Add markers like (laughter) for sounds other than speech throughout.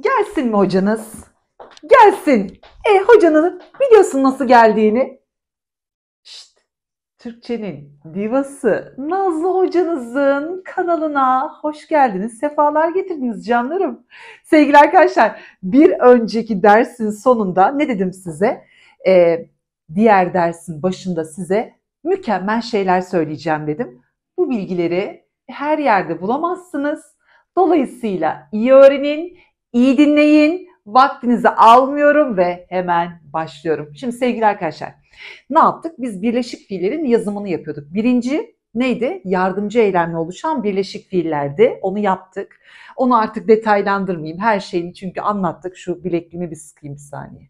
Gelsin mi hocanız? Gelsin. E hocanın biliyorsun nasıl geldiğini. Şşt, Türkçenin divası Nazlı hocanızın kanalına hoş geldiniz. Sefalar getirdiniz canlarım. Sevgili arkadaşlar bir önceki dersin sonunda ne dedim size? Ee, diğer dersin başında size mükemmel şeyler söyleyeceğim dedim. Bu bilgileri her yerde bulamazsınız. Dolayısıyla iyi öğrenin, İyi dinleyin. Vaktinizi almıyorum ve hemen başlıyorum. Şimdi sevgili arkadaşlar ne yaptık? Biz birleşik fiillerin yazımını yapıyorduk. Birinci neydi? Yardımcı eylemle oluşan birleşik fiillerdi. Onu yaptık. Onu artık detaylandırmayayım. Her şeyini çünkü anlattık. Şu bilekliğimi bir sıkayım bir saniye.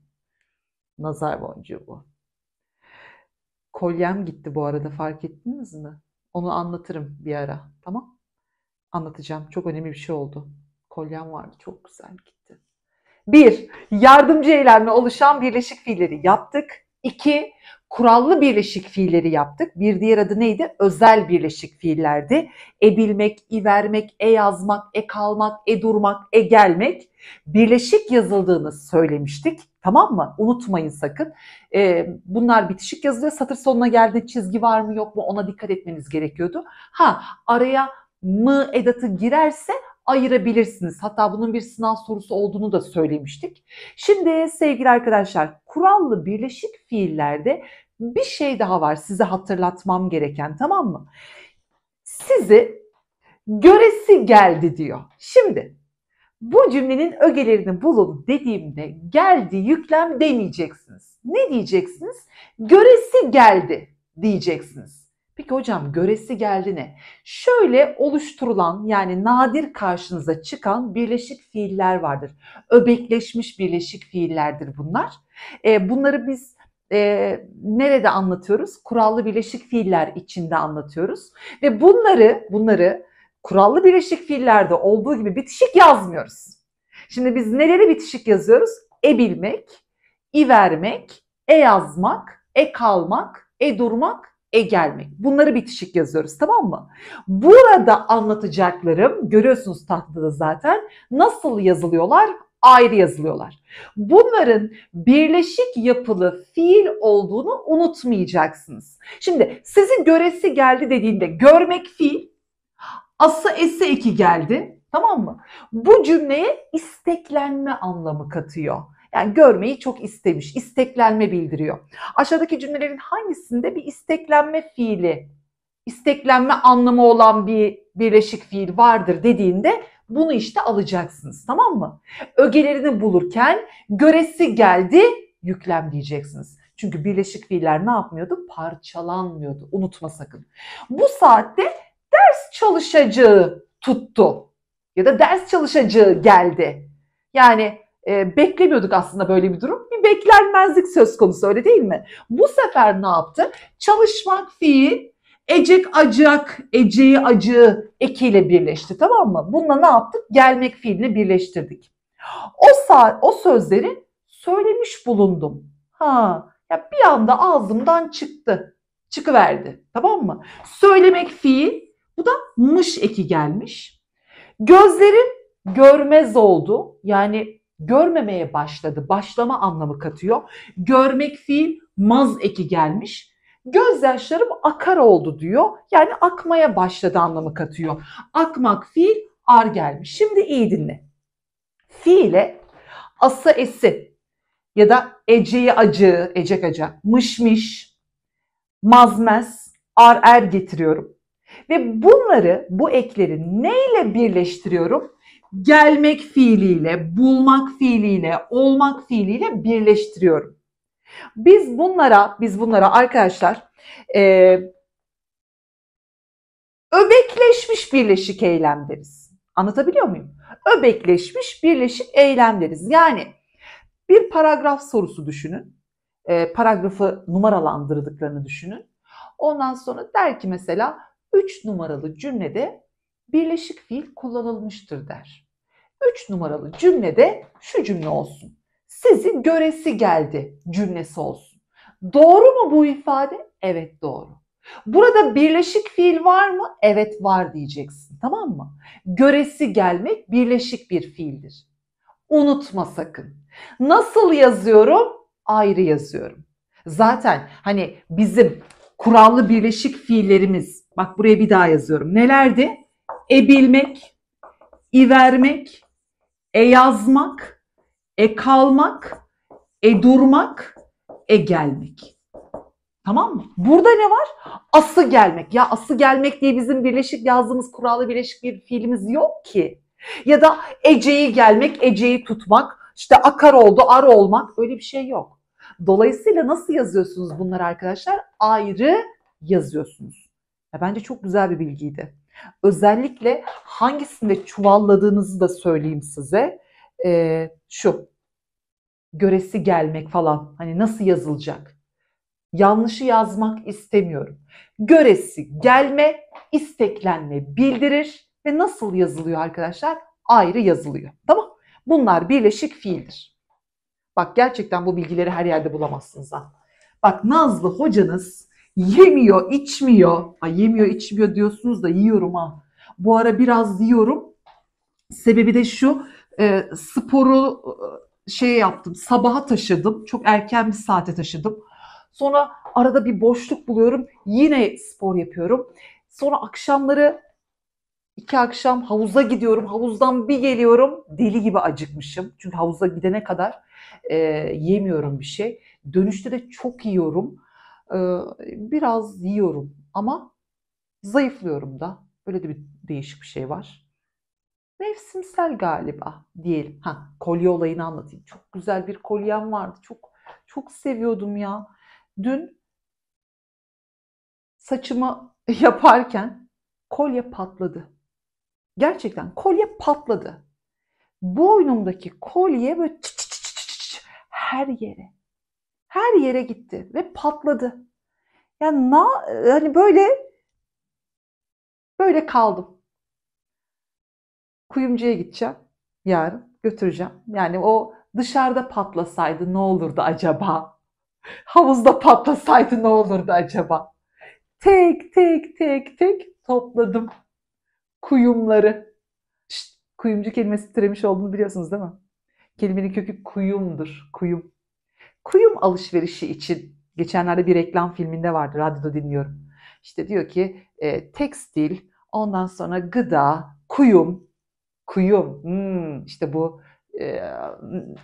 Nazar boncuğu bu. Kolyem gitti bu arada fark ettiniz mi? Onu anlatırım bir ara. Tamam? Anlatacağım. Çok önemli bir şey oldu kolyem vardı çok güzel gitti. Bir, yardımcı eylemle oluşan birleşik fiilleri yaptık. İki, kurallı birleşik fiilleri yaptık. Bir diğer adı neydi? Özel birleşik fiillerdi. E bilmek, i vermek, e yazmak, e kalmak, e durmak, e gelmek. Birleşik yazıldığını söylemiştik. Tamam mı? Unutmayın sakın. Ee, bunlar bitişik yazılıyor. Satır sonuna geldi çizgi var mı yok mu ona dikkat etmeniz gerekiyordu. Ha araya mı edatı girerse ayırabilirsiniz. Hatta bunun bir sınav sorusu olduğunu da söylemiştik. Şimdi sevgili arkadaşlar kurallı birleşik fiillerde bir şey daha var size hatırlatmam gereken tamam mı? Sizi göresi geldi diyor. Şimdi bu cümlenin ögelerini bulun dediğimde geldi yüklem demeyeceksiniz. Ne diyeceksiniz? Göresi geldi diyeceksiniz. Peki hocam göresi geldi ne? Şöyle oluşturulan yani nadir karşınıza çıkan birleşik fiiller vardır. Öbekleşmiş birleşik fiillerdir bunlar. E, bunları biz e, nerede anlatıyoruz? Kurallı birleşik fiiller içinde anlatıyoruz. Ve bunları bunları kurallı birleşik fiillerde olduğu gibi bitişik yazmıyoruz. Şimdi biz neleri bitişik yazıyoruz? E bilmek, i vermek, e yazmak, e kalmak, e durmak e gelmek. Bunları bitişik yazıyoruz tamam mı? Burada anlatacaklarım görüyorsunuz tahtada zaten nasıl yazılıyorlar? Ayrı yazılıyorlar. Bunların birleşik yapılı fiil olduğunu unutmayacaksınız. Şimdi sizi göresi geldi dediğinde görmek fiil, ası esi eki geldi. Tamam mı? Bu cümleye isteklenme anlamı katıyor. Yani görmeyi çok istemiş, isteklenme bildiriyor. Aşağıdaki cümlelerin hangisinde bir isteklenme fiili, isteklenme anlamı olan bir birleşik fiil vardır dediğinde bunu işte alacaksınız tamam mı? Ögelerini bulurken göresi geldi yüklem diyeceksiniz. Çünkü birleşik fiiller ne yapmıyordu? Parçalanmıyordu. Unutma sakın. Bu saatte ders çalışacağı tuttu ya da ders çalışacağı geldi. Yani e, beklemiyorduk aslında böyle bir durum. Bir beklenmezlik söz konusu öyle değil mi? Bu sefer ne yaptı? Çalışmak fiil ecek acak, eceği acı ekiyle birleşti tamam mı? Bununla ne yaptık? Gelmek fiiline birleştirdik. O, saat, o sözleri söylemiş bulundum. Ha, ya bir anda ağzımdan çıktı. Çıkıverdi tamam mı? Söylemek fiil bu da mış eki gelmiş. Gözlerim görmez oldu. Yani görmemeye başladı. Başlama anlamı katıyor. Görmek fiil maz eki gelmiş. Gözyaşlarım akar oldu diyor. Yani akmaya başladı anlamı katıyor. Akmak fiil ar gelmiş. Şimdi iyi dinle. Fiile asa esi ya da eceyi acı, ecek acı, mışmış, mazmez, ar er getiriyorum. Ve bunları bu ekleri neyle birleştiriyorum? gelmek fiiliyle, bulmak fiiliyle, olmak fiiliyle birleştiriyorum. Biz bunlara, biz bunlara arkadaşlar e, öbekleşmiş birleşik eylem deriz. Anlatabiliyor muyum? Öbekleşmiş birleşik eylem deriz. Yani bir paragraf sorusu düşünün. E, paragrafı numaralandırdıklarını düşünün. Ondan sonra der ki mesela 3 numaralı cümlede birleşik fiil kullanılmıştır der. 3 numaralı cümlede şu cümle olsun. Sizi göresi geldi cümlesi olsun. Doğru mu bu ifade? Evet doğru. Burada birleşik fiil var mı? Evet var diyeceksin. Tamam mı? Göresi gelmek birleşik bir fiildir. Unutma sakın. Nasıl yazıyorum? Ayrı yazıyorum. Zaten hani bizim kurallı birleşik fiillerimiz bak buraya bir daha yazıyorum. Nelerdi? Ebilmek, ivermek, e yazmak, e kalmak, e durmak, e gelmek. Tamam mı? Burada ne var? Ası gelmek. Ya ası gelmek diye bizim birleşik yazdığımız kurallı birleşik bir fiilimiz yok ki. Ya da eceyi gelmek, eceyi tutmak, işte akar oldu, ar olmak öyle bir şey yok. Dolayısıyla nasıl yazıyorsunuz bunları arkadaşlar? Ayrı yazıyorsunuz. Ya bence çok güzel bir bilgiydi. Özellikle hangisinde çuvalladığınızı da söyleyeyim size. Ee, şu göresi gelmek falan hani nasıl yazılacak? Yanlışı yazmak istemiyorum. Göresi gelme, isteklenme bildirir ve nasıl yazılıyor arkadaşlar? Ayrı yazılıyor. Tamam? Bunlar birleşik fiildir. Bak gerçekten bu bilgileri her yerde bulamazsınız ha. Bak Nazlı hocanız Yemiyor, içmiyor. Ay yemiyor, içmiyor diyorsunuz da yiyorum ha. Bu ara biraz yiyorum. Sebebi de şu. E, sporu e, şey yaptım. Sabaha taşıdım. Çok erken bir saate taşıdım. Sonra arada bir boşluk buluyorum. Yine spor yapıyorum. Sonra akşamları iki akşam havuza gidiyorum. Havuzdan bir geliyorum. Deli gibi acıkmışım. Çünkü havuza gidene kadar e, yemiyorum bir şey. Dönüşte de çok yiyorum. Ee, biraz yiyorum ama zayıflıyorum da. Böyle de bir değişik bir şey var. Mevsimsel galiba diyelim. Ha, kolye olayını anlatayım. Çok güzel bir kolyem vardı. Çok çok seviyordum ya. Dün saçımı (laughs) yaparken kolye patladı. Gerçekten kolye patladı. Boynumdaki kolye böyle çı çı çı çı çı her yere her yere gitti ve patladı. Yani na, hani böyle böyle kaldım. Kuyumcuya gideceğim yarın götüreceğim. Yani o dışarıda patlasaydı ne olurdu acaba? Havuzda patlasaydı ne olurdu acaba? Tek tek tek tek topladım kuyumları. Şşt, kuyumcu kelimesi türemiş olduğunu biliyorsunuz değil mi? Kelimenin kökü kuyumdur, kuyum. Kuyum alışverişi için geçenlerde bir reklam filminde vardı radyoda dinliyorum. İşte diyor ki e, tekstil, ondan sonra gıda, kuyum, kuyum hmm, işte bu e,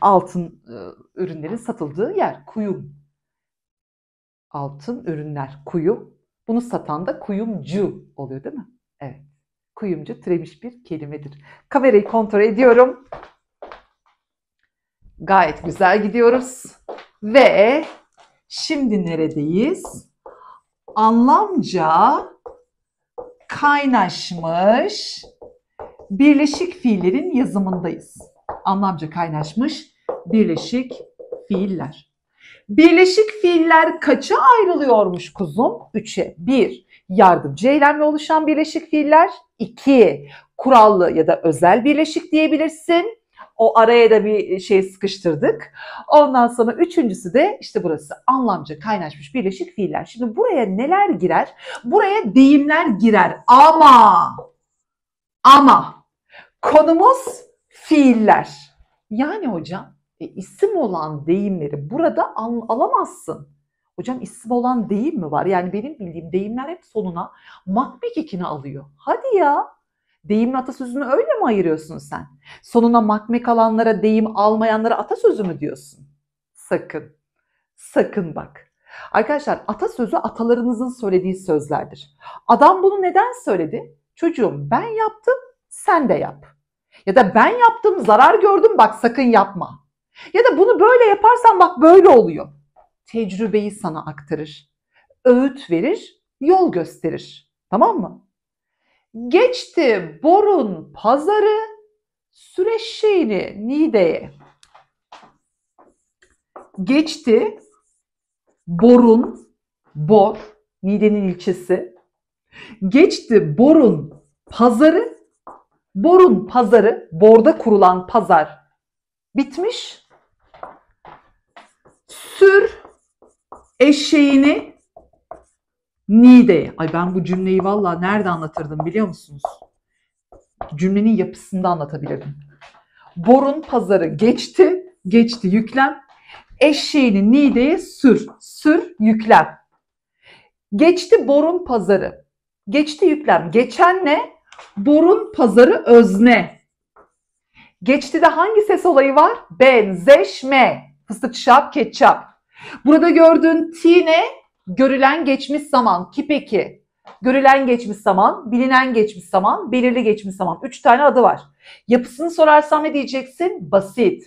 altın e, ürünlerin satıldığı yer kuyum. Altın ürünler kuyum. Bunu satan da kuyumcu oluyor değil mi? Evet. Kuyumcu türemiş bir kelimedir. Kamerayı kontrol ediyorum. Gayet güzel gidiyoruz. Ve şimdi neredeyiz? Anlamca kaynaşmış birleşik fiillerin yazımındayız. Anlamca kaynaşmış birleşik fiiller. Birleşik fiiller kaça ayrılıyormuş kuzum? 3'e. 1. Yardımcı eylemle oluşan birleşik fiiller. 2. Kurallı ya da özel birleşik diyebilirsin. O araya da bir e, şey sıkıştırdık. Ondan sonra üçüncüsü de işte burası anlamca kaynaşmış birleşik fiiller. Şimdi buraya neler girer? Buraya deyimler girer ama ama konumuz fiiller. Yani hocam e, isim olan deyimleri burada al alamazsın. Hocam isim olan deyim mi var? Yani benim bildiğim deyimler hep sonuna matbik ikini alıyor. Hadi ya Deyimle atasözünü öyle mi ayırıyorsun sen? Sonuna makmek alanlara deyim almayanlara atasözü mü diyorsun? Sakın. Sakın bak. Arkadaşlar atasözü atalarınızın söylediği sözlerdir. Adam bunu neden söyledi? Çocuğum ben yaptım, sen de yap. Ya da ben yaptım, zarar gördüm, bak sakın yapma. Ya da bunu böyle yaparsan bak böyle oluyor. Tecrübeyi sana aktarır. Öğüt verir, yol gösterir. Tamam mı? Geçti borun pazarı süreşşeyni nideye. Geçti borun, bor, Nide'nin ilçesi. Geçti borun pazarı, borun pazarı, borda kurulan pazar bitmiş. Sür eşeğini Nide. Ay ben bu cümleyi valla nerede anlatırdım biliyor musunuz? Cümlenin yapısında anlatabilirdim. Borun pazarı geçti, geçti yüklem. Eşeğini nideye sür, sür yüklem. Geçti borun pazarı, geçti yüklem. Geçen ne? Borun pazarı özne. Geçti de hangi ses olayı var? Benzeşme. Fıstık, şap, ketçap. Burada gördüğün ti ne? görülen geçmiş zaman ki peki görülen geçmiş zaman, bilinen geçmiş zaman, belirli geçmiş zaman. Üç tane adı var. Yapısını sorarsam ne diyeceksin? Basit.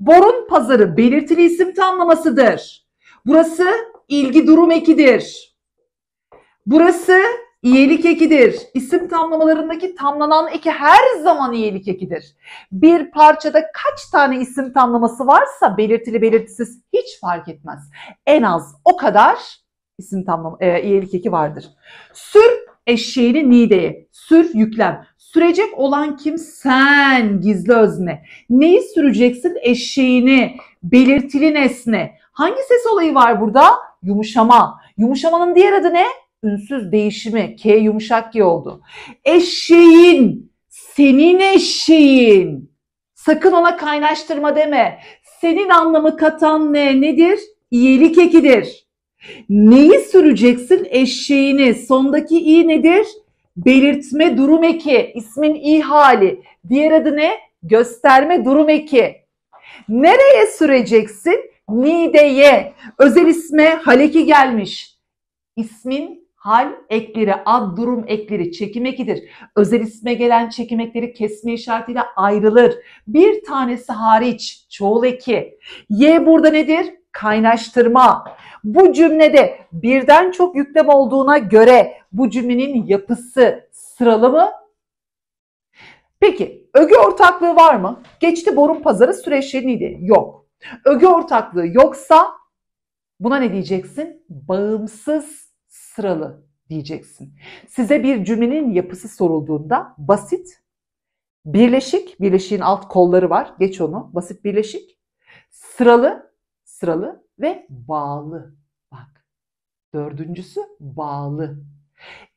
Borun pazarı belirtili isim tamlamasıdır. Burası ilgi durum ekidir. Burası iyilik ekidir. İsim tamlamalarındaki tamlanan eki her zaman iyilik ekidir. Bir parçada kaç tane isim tamlaması varsa belirtili belirtisiz hiç fark etmez. En az o kadar isim tamlama, e, iyilik eki vardır. Sür eşeğini nideye, sür yüklem. Sürecek olan kim? Sen gizli özne. Neyi süreceksin? Eşeğini, belirtili nesne. Hangi ses olayı var burada? Yumuşama. Yumuşamanın diğer adı ne? Ünsüz değişimi. K yumuşak G oldu. Eşeğin, senin eşeğin. Sakın ona kaynaştırma deme. Senin anlamı katan ne? Nedir? İyilik ekidir. Neyi süreceksin? Eşeğini. Sondaki i nedir? Belirtme durum eki. İsmin i hali. Diğer adı ne? Gösterme durum eki. Nereye süreceksin? Nideye. Özel isme haleki gelmiş. İsmin hal ekleri, ad durum ekleri çekim ekidir. Özel isme gelen çekim ekleri kesme işaretiyle ayrılır. Bir tanesi hariç çoğul eki. Y burada nedir? kaynaştırma. Bu cümlede birden çok yüklem olduğuna göre bu cümlenin yapısı sıralı mı? Peki öge ortaklığı var mı? Geçti borun pazarı süreçleriydi. Yok. Öge ortaklığı yoksa buna ne diyeceksin? Bağımsız sıralı diyeceksin. Size bir cümlenin yapısı sorulduğunda basit, birleşik, birleşiğin alt kolları var. Geç onu. Basit birleşik. Sıralı sıralı ve bağlı. Bak dördüncüsü bağlı.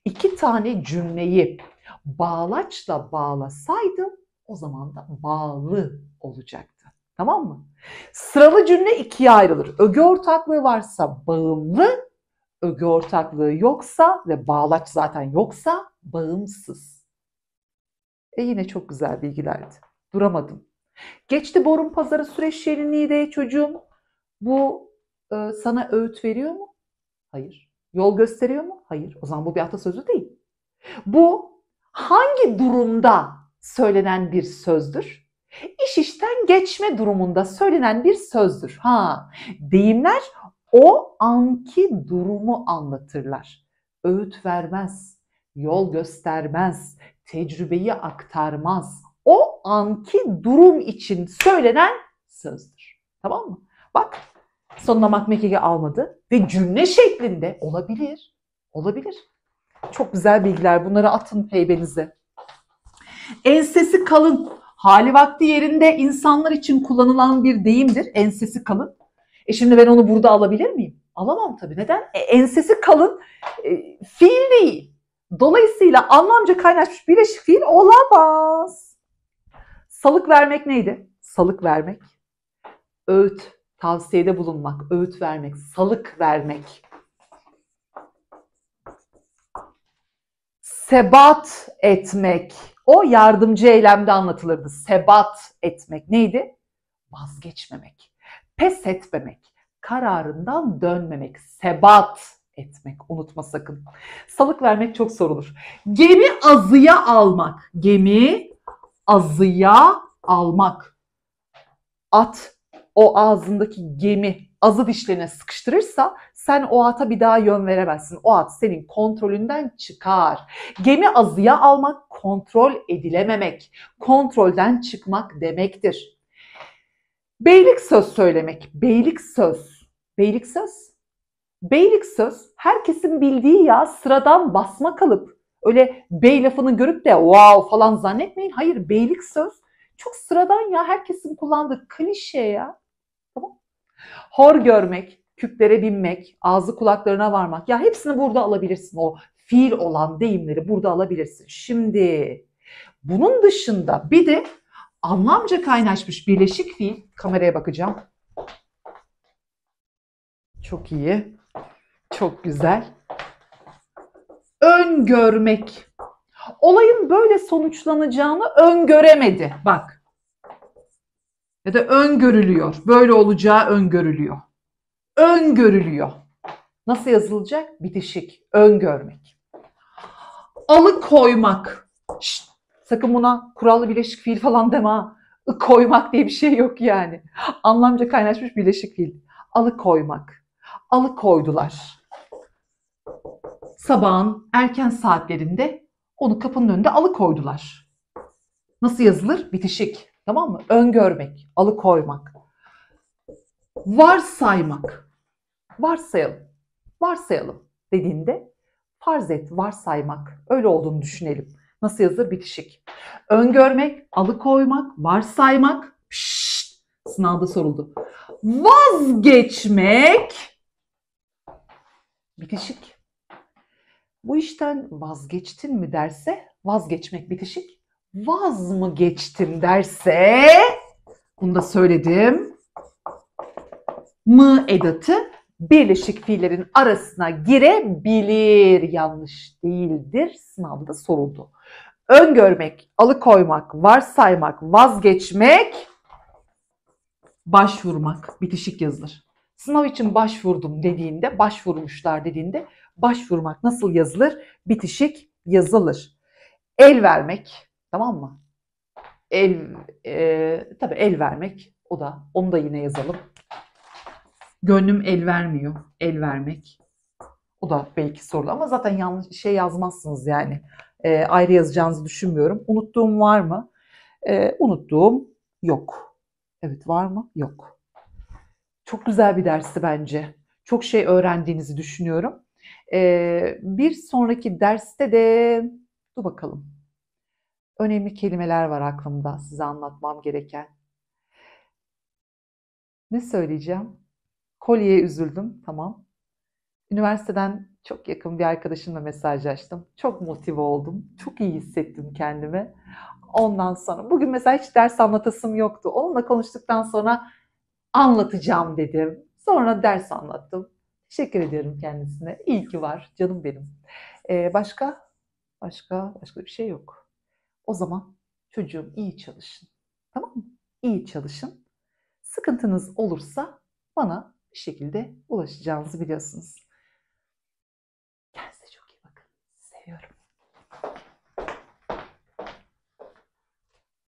İki tane cümleyi bağlaçla bağlasaydım o zaman da bağlı olacaktı. Tamam mı? Sıralı cümle ikiye ayrılır. Öge ortaklığı varsa bağımlı, öge ortaklığı yoksa ve bağlaç zaten yoksa bağımsız. E yine çok güzel bilgilerdi. Duramadım. Geçti borun pazarı süreç şiirinliği de çocuğum. Bu e, sana öğüt veriyor mu? Hayır. Yol gösteriyor mu? Hayır. O zaman bu bir atasözü değil. Bu hangi durumda söylenen bir sözdür? İş işten geçme durumunda söylenen bir sözdür. Ha, deyimler o anki durumu anlatırlar. Öğüt vermez, yol göstermez, tecrübeyi aktarmaz. O anki durum için söylenen sözdür. Tamam mı? Bak sonuna makmekege almadı ve cümle şeklinde olabilir. Olabilir. Çok güzel bilgiler. Bunları atın heybenize. Ensesi kalın. Hali vakti yerinde insanlar için kullanılan bir deyimdir. Ensesi kalın. E şimdi ben onu burada alabilir miyim? Alamam tabii. Neden? E, ensesi kalın e, fiil değil. Dolayısıyla anlamca kaynaşmış birleşik fiil olamaz. Salık vermek neydi? Salık vermek. Öğüt tavsiyede bulunmak, öğüt vermek, salık vermek. Sebat etmek. O yardımcı eylemde anlatılırdı. Sebat etmek neydi? Vazgeçmemek, pes etmemek, kararından dönmemek, sebat etmek. Unutma sakın. Salık vermek çok sorulur. Gemi azıya almak. Gemi azıya almak. At o ağzındaki gemi azı dişlerine sıkıştırırsa sen o ata bir daha yön veremezsin. O at senin kontrolünden çıkar. Gemi azıya almak kontrol edilememek, kontrolden çıkmak demektir. Beylik söz söylemek, beylik söz. Beylik söz. Beylik söz herkesin bildiği ya sıradan basma kalıp öyle bey lafını görüp de wow falan zannetmeyin. Hayır beylik söz çok sıradan ya herkesin kullandığı klişe ya. Hor görmek, küplere binmek, ağzı kulaklarına varmak. Ya hepsini burada alabilirsin. O fiil olan deyimleri burada alabilirsin. Şimdi bunun dışında bir de anlamca kaynaşmış birleşik fiil. Kameraya bakacağım. Çok iyi. Çok güzel. Öngörmek. Olayın böyle sonuçlanacağını öngöremedi. Bak ya da öngörülüyor. Böyle olacağı öngörülüyor. Öngörülüyor. Nasıl yazılacak? Bitişik. Öngörmek. Alıkoymak. Şşt, sakın buna kurallı bileşik fiil falan deme ha. Koymak diye bir şey yok yani. Anlamca kaynaşmış bileşik fiil. Alıkoymak. Alıkoydular. Sabahın erken saatlerinde onu kapının önünde alıkoydular. Nasıl yazılır? Bitişik. Tamam mı? Öngörmek, alıkoymak. Varsaymak. Varsayalım. Varsayalım dediğinde farz et, varsaymak. Öyle olduğunu düşünelim. Nasıl yazılır? Bitişik. Öngörmek, alıkoymak, varsaymak. Şşt, sınavda soruldu. Vazgeçmek. Bitişik. Bu işten vazgeçtin mi derse vazgeçmek bitişik vaz mı geçtin derse bunu da söyledim. Mı edatı birleşik fiillerin arasına girebilir. Yanlış değildir. Sınavda soruldu. Öngörmek, alıkoymak, varsaymak, vazgeçmek, başvurmak bitişik yazılır. Sınav için başvurdum dediğinde, başvurmuşlar dediğinde başvurmak nasıl yazılır? Bitişik yazılır. El vermek, Tamam mı? El, e, tabii el vermek o da. Onu da yine yazalım. Gönlüm el vermiyor. El vermek. O da belki sorulu ama zaten yanlış şey yazmazsınız yani. E, ayrı yazacağınızı düşünmüyorum. Unuttuğum var mı? E, unuttuğum yok. Evet var mı? Yok. Çok güzel bir dersi bence. Çok şey öğrendiğinizi düşünüyorum. E, bir sonraki derste de dur bakalım önemli kelimeler var aklımda size anlatmam gereken. Ne söyleyeceğim? Kolyeye üzüldüm, tamam. Üniversiteden çok yakın bir arkadaşımla mesajlaştım. Çok motive oldum. Çok iyi hissettim kendimi. Ondan sonra bugün mesela hiç ders anlatasım yoktu. Onunla konuştuktan sonra anlatacağım dedim. Sonra ders anlattım. Teşekkür ediyorum kendisine. İyi ki var. Canım benim. Ee, başka? Başka? Başka bir şey yok. O zaman çocuğum iyi çalışın. Tamam mı? İyi çalışın. Sıkıntınız olursa bana bir şekilde ulaşacağınızı biliyorsunuz.